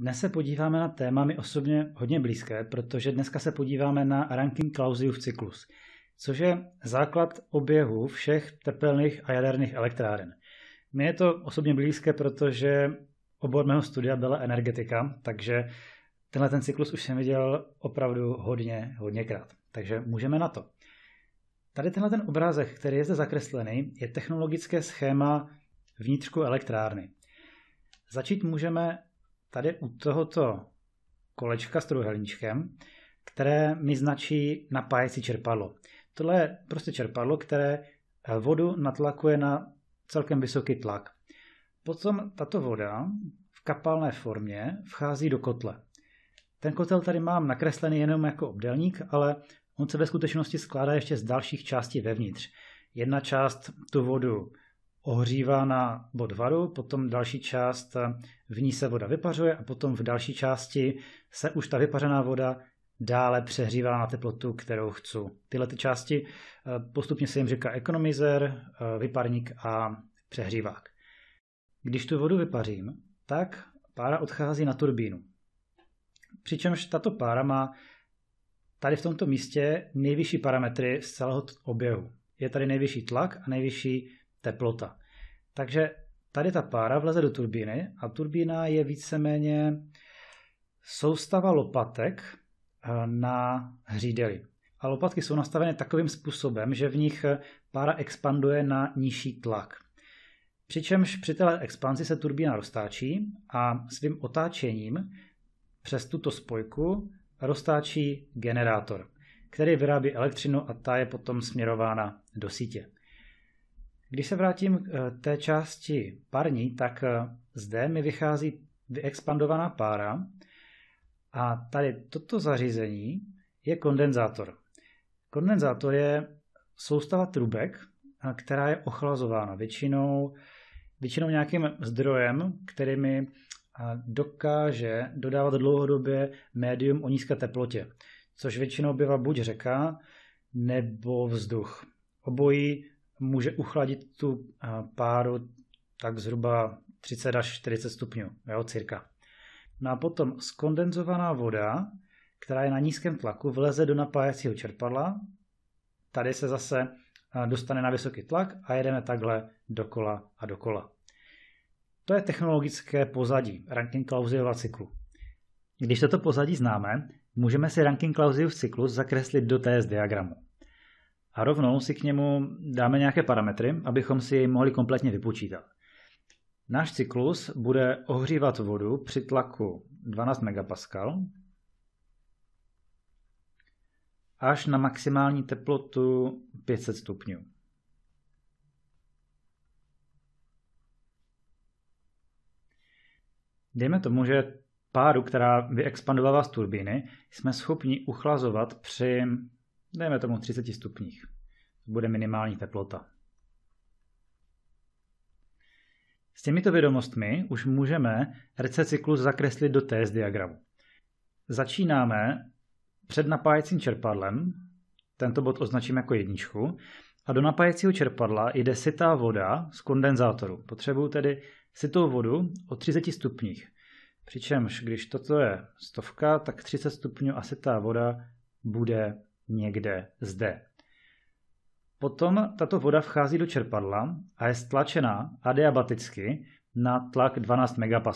Dnes se podíváme na téma mi osobně hodně blízké, protože dneska se podíváme na ranking klausiův cyklus, což je základ oběhu všech tepelných a jaderných elektráren. Mně je to osobně blízké, protože obor mého studia byla energetika, takže tenhle ten cyklus už jsem viděl opravdu hodně, hodněkrát. Takže můžeme na to. Tady tenhle ten obrázek, který je zde zakreslený, je technologické schéma vnitřku elektrárny. Začít můžeme tady u tohoto kolečka s trojuhelníčkem, které mi značí napájecí čerpadlo. Tohle je prostě čerpadlo, které eh, vodu natlakuje na celkem vysoký tlak. Potom tato voda v kapalné formě vchází do kotle. Ten kotel tady mám nakreslený jenom jako obdelník, ale on se ve skutečnosti skládá ještě z dalších částí vevnitř. Jedna část tu vodu ohřívá na bod varu, potom další část eh, v ní se voda vypařuje a potom v další části se už ta vypařená voda dále přehřívá na teplotu, kterou chci. Tyhle ty části eh, postupně se jim říká ekonomizer, eh, vyparník a přehřívák. Když tu vodu vypařím, tak pára odchází na turbínu. Přičemž tato pára má tady v tomto místě nejvyšší parametry z celého oběhu. Je tady nejvyšší tlak a nejvyšší teplota. Takže tady ta pára vleze do turbíny a turbína je víceméně soustava lopatek eh, na hřídeli. A lopatky jsou nastaveny takovým způsobem, že v nich eh, pára expanduje na nižší tlak. Přičemž při této expanzi se turbína roztáčí a svým otáčením přes tuto spojku roztáčí generátor, který vyrábí elektřinu a ta je potom směrována do sítě. Když se vrátím k eh, té části parní, tak eh, zde mi vychází vyexpandovaná pára a tady toto zařízení je kondenzátor. Kondenzátor je soustava trubek, eh, která je ochlazována většinou, většinou nějakým zdrojem, mi dokáže dodávat dlouhodobě médium o nízké teplotě, což většinou bývá buď řeka nebo vzduch. Obojí může uchladit tu eh, páru tak zhruba 30 až 40 stupňů, jo, cirka. No a potom skondenzovaná voda, která je na nízkém tlaku, vleze do napájecího čerpadla. Tady se zase eh, dostane na vysoký tlak a jedeme takhle dokola a dokola. To je technologické pozadí Rankin-Clausiova cyklu. Když toto pozadí známe, můžeme si Rankin-Clausiův cyklus zakreslit do TS diagramu a rovnou si k němu dáme nějaké parametry, abychom si jej mohli kompletně vypočítat. Náš cyklus bude ohřívat vodu při tlaku 12 MPa až na maximální teplotu 500 stupňů. Dejme tomu, že páru, která vyexpandovala z turbíny, jsme schopni uchlazovat při dejme tomu 30 stupních. To bude minimální teplota. S těmito vědomostmi už můžeme RC cyklus zakreslit do TS diagramu. Začínáme před napájecím čerpadlem, tento bod označím jako jedničku, a do napájecího čerpadla jde sitá voda z kondenzátoru. Potřebuju tedy sitou vodu o 30 stupních. Přičemž, když toto je stovka, tak 30 stupňů a sitá voda bude někde zde. Potom tato voda vchází do čerpadla a je stlačená adiabaticky na tlak 12 MPa.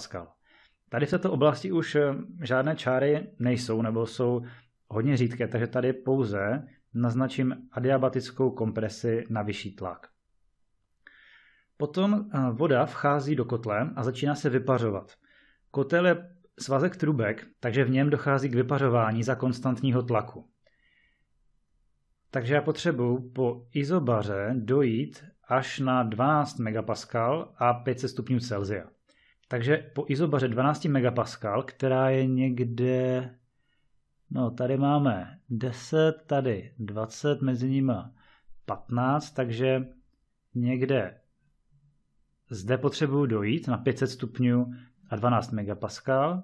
Tady v této oblasti už eh, žádné čáry nejsou nebo jsou hodně řídké, takže tady pouze naznačím adiabatickou kompresi na vyšší tlak. Potom eh, voda vchází do kotle a začíná se vypařovat. Kotel je svazek trubek, takže v něm dochází k vypařování za konstantního tlaku. Takže já potřebuji po izobaře dojít až na 12 megapascal a 500 stupňů Celsia. Takže po izobaře 12 megapascal, která je někde, no tady máme 10, tady 20, mezi nimi 15, takže někde zde potřebuji dojít na 500 stupňů a 12 megapascal.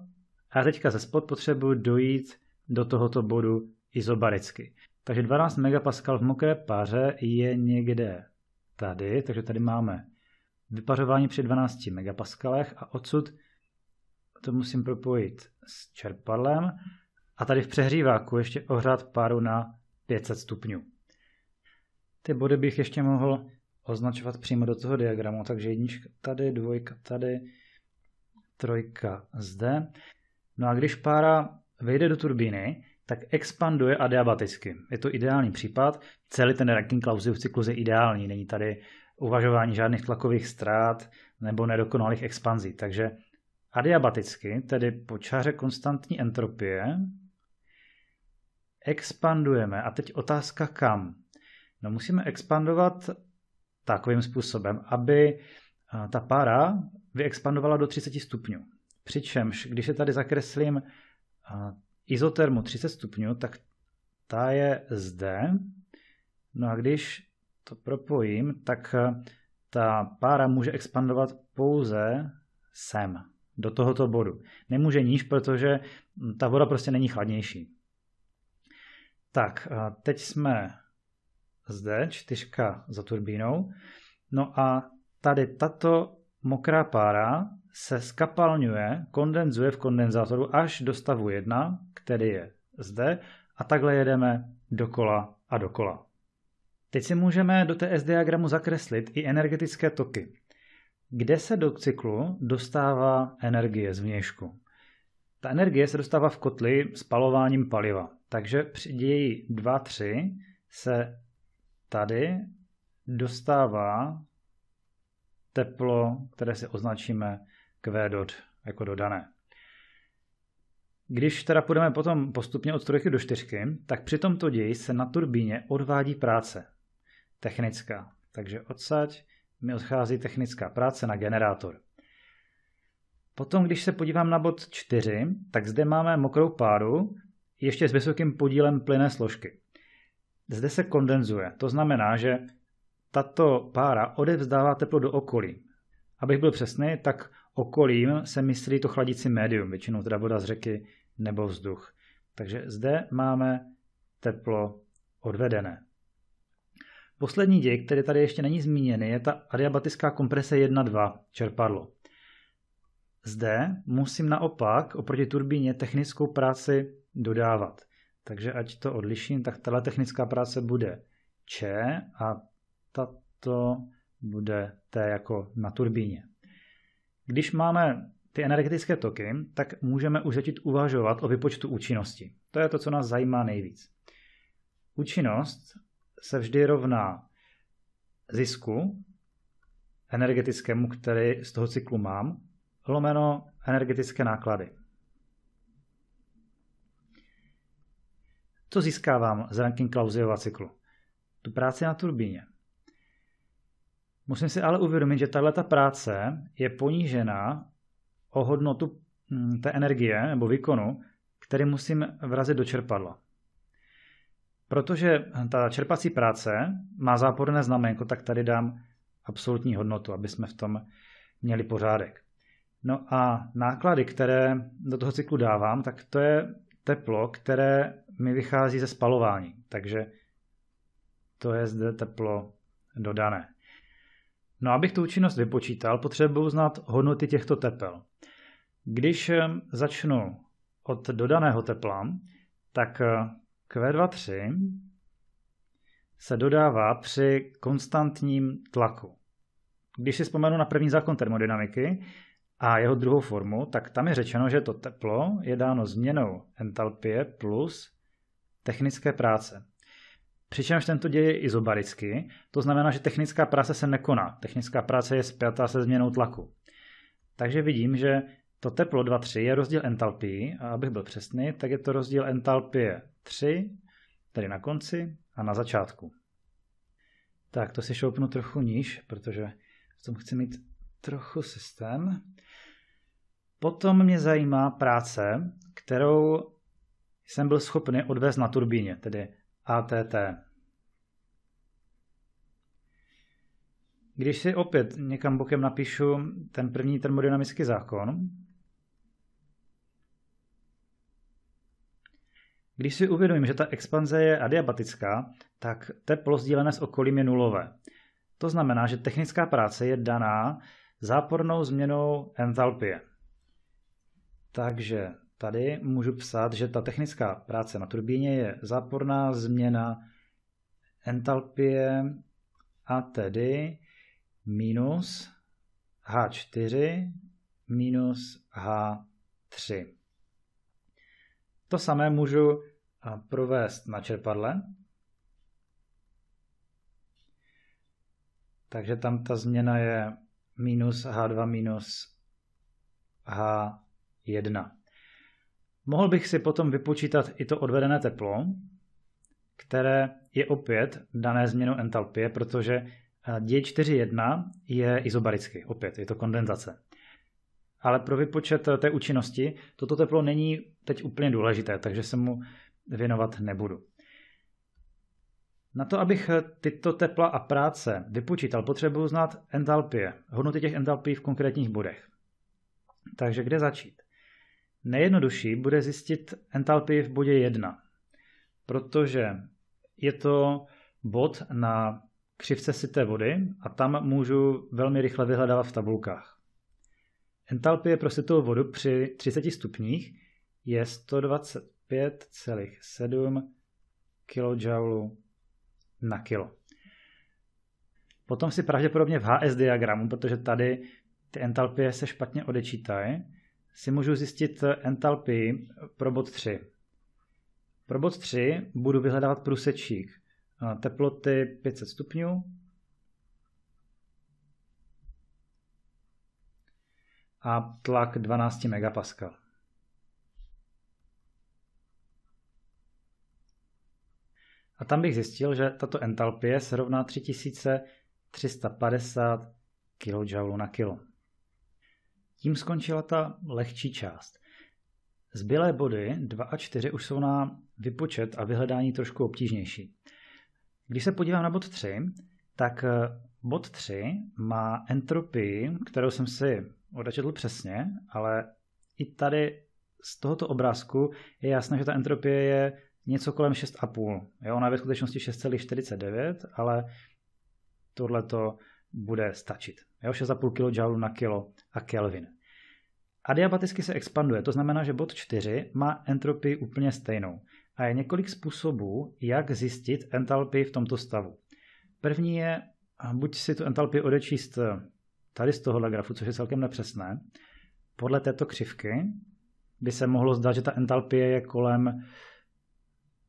A teďka ze spod potřebuji dojít do tohoto bodu izobaricky. Takže 12 MPa v mokré páře je někde tady, takže tady máme vypařování při 12 MPa a odsud to musím propojit s čerpadlem a tady v přehříváku ještě ohřát páru na 500 stupňů. Ty body bych ještě mohl označovat přímo do toho diagramu, takže jednička tady, dvojka tady, trojka zde. No a když pára vejde do turbíny, tak expanduje adiabaticky. Je to ideální případ. Celý ten ranking v cyklus je ideální. Není tady uvažování žádných tlakových ztrát nebo nedokonalých expanzí. Takže adiabaticky, tedy po čáře konstantní entropie, expandujeme. A teď otázka kam? No musíme expandovat takovým způsobem, aby eh, ta para vyexpandovala do 30 stupňů. Přičemž, když je tady zakreslím eh, izotermu 30 stupňů, tak ta je zde. No a když to propojím, tak eh, ta pára může expandovat pouze sem, do tohoto bodu. Nemůže níž, protože hm, ta voda prostě není chladnější. Tak, eh, teď jsme zde, čtyřka za turbínou. No a tady tato mokrá pára se skapalňuje, kondenzuje v kondenzátoru až do stavu 1, který je zde, a takhle jedeme dokola a dokola. Teď si můžeme do té s diagramu zakreslit i energetické toky. Kde se do cyklu dostává energie z vnějšku? Ta energie se dostává v kotli spalováním paliva. Takže při ději 2-3 se tady dostává teplo, které si označíme QDOT jako dodané. Když teda půjdeme potom postupně od trojky do čtyřky, tak při tomto ději se na turbíně odvádí práce technická. Takže odsaď mi odchází technická práce na generátor. Potom, když se podívám na bod 4, tak zde máme mokrou páru, ještě s vysokým podílem plynné složky. Zde se kondenzuje, to znamená, že tato pára odevzdává teplo do okolí. Abych byl přesný, tak okolím se myslí to chladící médium, většinou teda voda z řeky nebo vzduch. Takže zde máme teplo odvedené. Poslední děj, který tady ještě není zmíněný, je ta adiabatická komprese 1.2 čerpadlo. Zde musím naopak oproti turbíně technickou práci dodávat. Takže ať to odliším, tak tato technická práce bude Č a tato bude T jako na turbíně. Když máme ty energetické toky, tak můžeme už začít uvažovat o vypočtu účinnosti. To je to, co nás zajímá nejvíc. Účinnost se vždy rovná zisku energetickému, který z toho cyklu mám, lomeno energetické náklady. Co získávám z ranking Clausiova cyklu? Tu práci na turbíně, Musím si ale uvědomit, že tahle ta práce je ponížena o hodnotu mm, té energie nebo výkonu, který musím vrazit do čerpadla. Protože ta čerpací práce má záporné znamenko, jako tak tady dám absolutní hodnotu, aby jsme v tom měli pořádek. No a náklady, které do toho cyklu dávám, tak to je teplo, které mi vychází ze spalování. Takže to je zde teplo dodané. No abych tu účinnost vypočítal, potřebuji znát hodnoty těchto tepel. Když eh, začnu od dodaného tepla, tak eh, Q23 se dodává při konstantním tlaku. Když si vzpomenu na první zákon termodynamiky a jeho druhou formu, tak tam je řečeno, že to teplo je dáno změnou entalpie plus technické práce. Přičemž tento děj je izobaricky. to znamená, že technická práce se nekoná. Technická práce je spjatá se změnou tlaku. Takže vidím, že to teplo 2,3 je rozdíl entalpii, a abych byl přesný, tak je to rozdíl entalpie 3, tedy na konci a na začátku. Tak, to si šoupnu trochu níž, protože v tom chci mít trochu systém. Potom mě zajímá práce, kterou jsem byl schopný odvést na turbíně, tedy ATT. Když si opět někam bokem napíšu ten první termodynamický zákon, Když si uvědomím, že ta expanze je adiabatická, tak teplo sdílené s okolím je nulové. To znamená, že technická práce je daná zápornou změnou entalpie. Takže Tady můžu psát, že ta technická práce na turbíně je záporná změna entalpie a tedy minus H4 minus H3. To samé můžu provést na čerpadle. Takže tam ta změna je minus H2 minus H1. Mohl bych si potom vypočítat i to odvedené teplo, které je opět dané změnou entalpie, protože eh, D4.1 je izobarický, opět je to kondenzace. Ale pro vypočet eh, té účinnosti toto teplo není teď úplně důležité, takže se mu věnovat nebudu. Na to, abych eh, tyto tepla a práce vypočítal, potřebuji znát entalpie, hodnoty těch entalpií v konkrétních bodech. Takže kde začít? Nejjednodušší bude zjistit entalpii v bodě 1, protože je to bod na křivce sité vody a tam můžu velmi rychle vyhledávat v tabulkách. Entalpie pro sitou vodu při 30 stupních je 125,7 kJ na kilo. Potom si pravděpodobně v HS diagramu, protože tady ty entalpie se špatně odečítají, si můžu zjistit eh, entalpii pro bod 3. Pro bod 3 budu vyhledávat průsečík eh, teploty 500 stupňů. a tlak 12 MPa. A tam bych zjistil, že tato entalpie se rovná 3350 kJ na kilo. Tím skončila ta lehčí část. Zbylé body 2 a 4 už jsou na vypočet a vyhledání trošku obtížnější. Když se podívám na bod 3, tak eh, bod 3 má entropii, kterou jsem si odečetl přesně, ale i tady z tohoto obrázku je jasné, že ta entropie je něco kolem 6,5. Jo, ona je ve skutečnosti 6,49, ale tohle to bude stačit. Jo, 6,5 kJ na kilo a Kelvin. Adiabaticky se expanduje, to znamená, že bod 4 má entropii úplně stejnou. A je několik způsobů, jak zjistit entalpii v tomto stavu. První je, buď si tu entalpii odečíst eh, tady z tohohle grafu, což je celkem nepřesné, podle této křivky by se mohlo zdát, že ta entalpie je kolem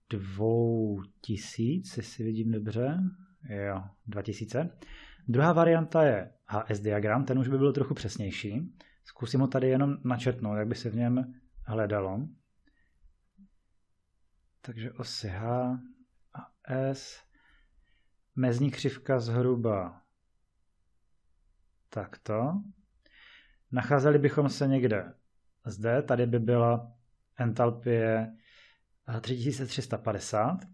2000, jestli vidím dobře, jo, 2000. Druhá varianta je HS diagram, ten už by byl trochu přesnější. Zkusím ho tady jenom načetnout, jak by se v něm hledalo. Takže osy H a S. Mezní křivka zhruba takto. Nacházeli bychom se někde zde, tady by byla entalpie 3350, eh,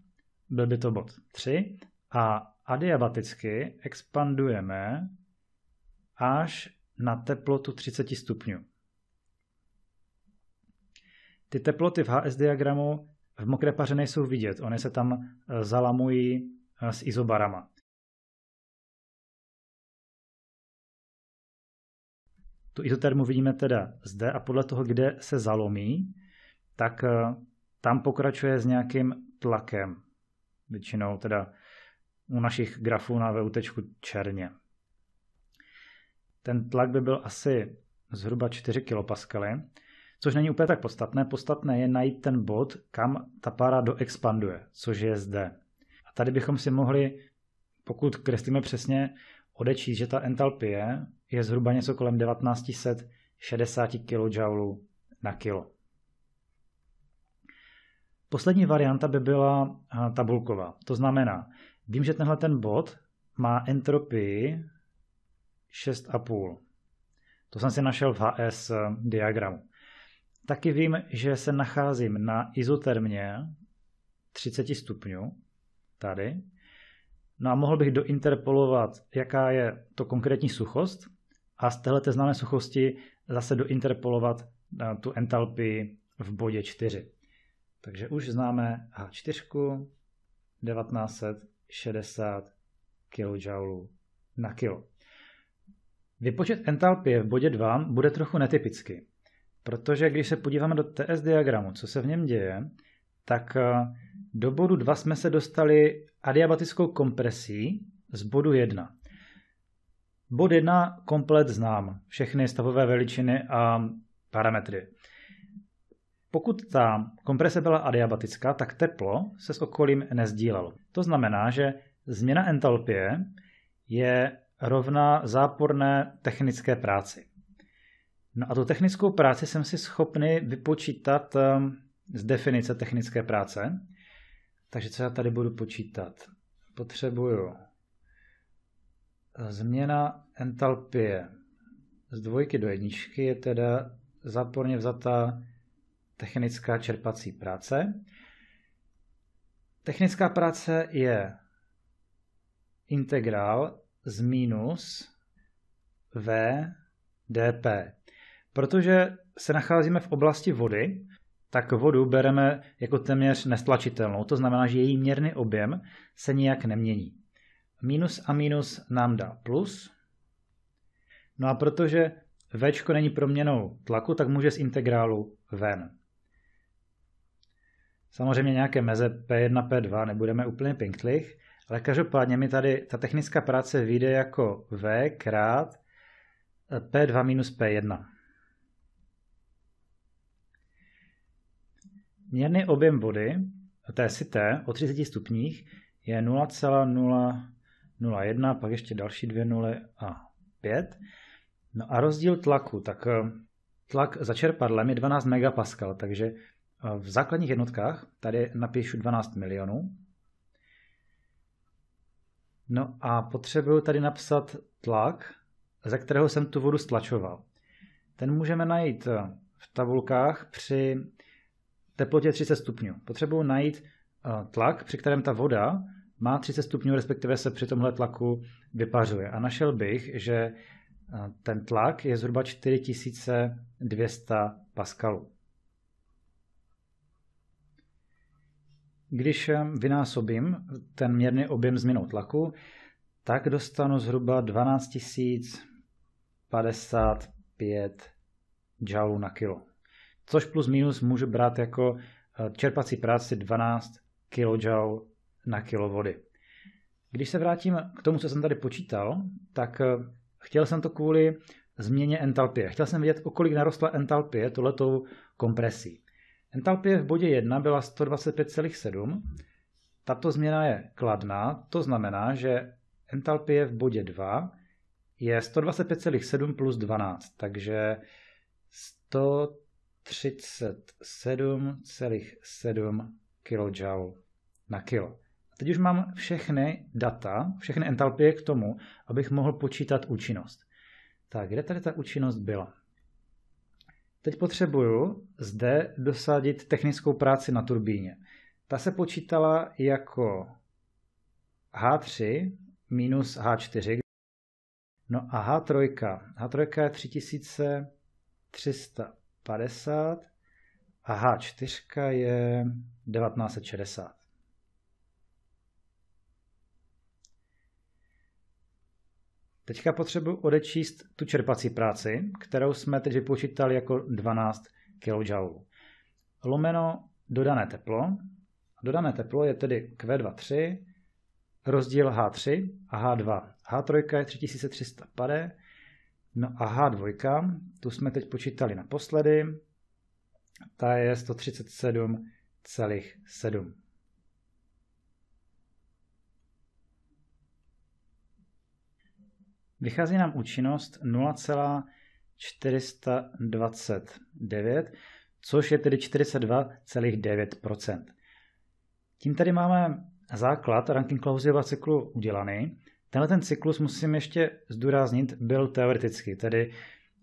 byl by to bod 3 a adiabaticky expandujeme až na teplotu 30 stupňů. Ty teploty v HS diagramu v mokré paře nejsou vidět, ony se tam eh, zalamují eh, s izobarama. Tu izotermu vidíme teda zde a podle toho, kde se zalomí, tak eh, tam pokračuje s nějakým tlakem. Většinou teda u našich grafů na VUT černě ten tlak by byl asi zhruba 4 kPa, což není úplně tak podstatné. Podstatné je najít ten bod, kam ta pára doexpanduje, což je zde. A tady bychom si mohli, pokud kreslíme přesně, odečíst, že ta entalpie je zhruba něco kolem 1960 kJ na kilo. Poslední varianta by byla eh, tabulková. To znamená, vím, že tenhle ten bod má entropii 6,5. To jsem si našel v HS eh, diagramu. Taky vím, že se nacházím na izotermě 30 stupňů, tady. No a mohl bych dointerpolovat, jaká je to konkrétní suchost a z téhle známé suchosti zase dointerpolovat eh, tu entalpii v bodě 4. Takže už známe H4 1960 kJ na kilo. Vypočet entalpie v bodě 2 bude trochu netypický, protože když se podíváme do TS diagramu, co se v něm děje, tak eh, do bodu 2 jsme se dostali adiabatickou kompresí z bodu 1. Bod 1 komplet znám, všechny stavové veličiny a parametry. Pokud ta komprese byla adiabatická, tak teplo se s okolím nezdílelo. To znamená, že změna entalpie je rovná záporné technické práci. No a tu technickou práci jsem si schopný vypočítat ehm, z definice technické práce. Takže co já tady budu počítat? Potřebuju eh, změna entalpie z dvojky do jedničky je teda záporně vzata technická čerpací práce. Technická práce je integrál z minus V dP. Protože se nacházíme v oblasti vody, tak vodu bereme jako téměř nestlačitelnou. To znamená, že její měrný objem se nijak nemění. Minus a minus nám dá plus. No a protože V není proměnou tlaku, tak může z integrálu ven. Samozřejmě nějaké meze P1, P2 nebudeme úplně pinktlich, ale každopádně mi tady ta technická práce vyjde jako V krát eh, P2 minus P1. Měrný objem vody, to je si T, o 30 stupních je 0,001, pak ještě další dvě nuly a 5. No a rozdíl tlaku, tak eh, tlak za čerpadlem je 12 MPa, takže eh, v základních jednotkách tady napíšu 12 milionů No a potřebuju tady napsat tlak, ze kterého jsem tu vodu stlačoval. Ten můžeme najít eh, v tabulkách při teplotě 30 stupňů. Potřebuju najít eh, tlak, při kterém ta voda má 30 stupňů, respektive se při tomhle tlaku vypařuje. A našel bych, že eh, ten tlak je zhruba 4200 paskalů. Když eh, vynásobím ten měrný objem změnou tlaku, tak dostanu zhruba 12 055 joulů na kilo. Což plus minus můžu brát jako eh, čerpací práci 12 kJ na kilo vody. Když se vrátím k tomu, co jsem tady počítal, tak eh, chtěl jsem to kvůli změně entalpie. Chtěl jsem vědět, o kolik narostla entalpie tohletou kompresí. Entalpie v bodě 1 byla 125,7. Tato změna je kladná, to znamená, že entalpie v bodě 2 je 125,7 plus 12, takže 137,7 kJ na kilo. A teď už mám všechny data, všechny entalpie k tomu, abych mohl počítat účinnost. Tak, kde tady ta účinnost byla? Teď potřebuju zde dosadit technickou práci na turbíně. Ta se počítala jako H3 minus H4. No a H3. H3 je 3350 a H4 je 1960. Teďka potřebuji odečíst tu čerpací práci, kterou jsme teď vypočítali jako 12 kJ. Lomeno dodané teplo. Dodané teplo je tedy Q23 rozdíl H3 a H2. H3 je 3300 pade, no a H2, tu jsme teď počítali naposledy, ta je 137,7. Vychází nám účinnost 0,429, což je tedy 42,9%. Tím tady máme základ ranking Clausiova cyklu udělaný. Tenhle ten cyklus, musím ještě zdůraznit, byl teoretický, tedy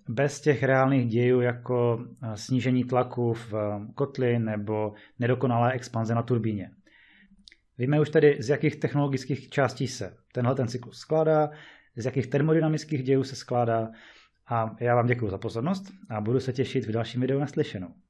bez těch reálných dějů jako eh, snížení tlaku v eh, kotli nebo nedokonalé expanze na turbíně. Víme už tedy, z jakých technologických částí se tenhle ten cyklus skládá, z jakých termodynamických dějů se skládá. A já vám děkuji za pozornost a budu se těšit v dalším videu na slyšenou.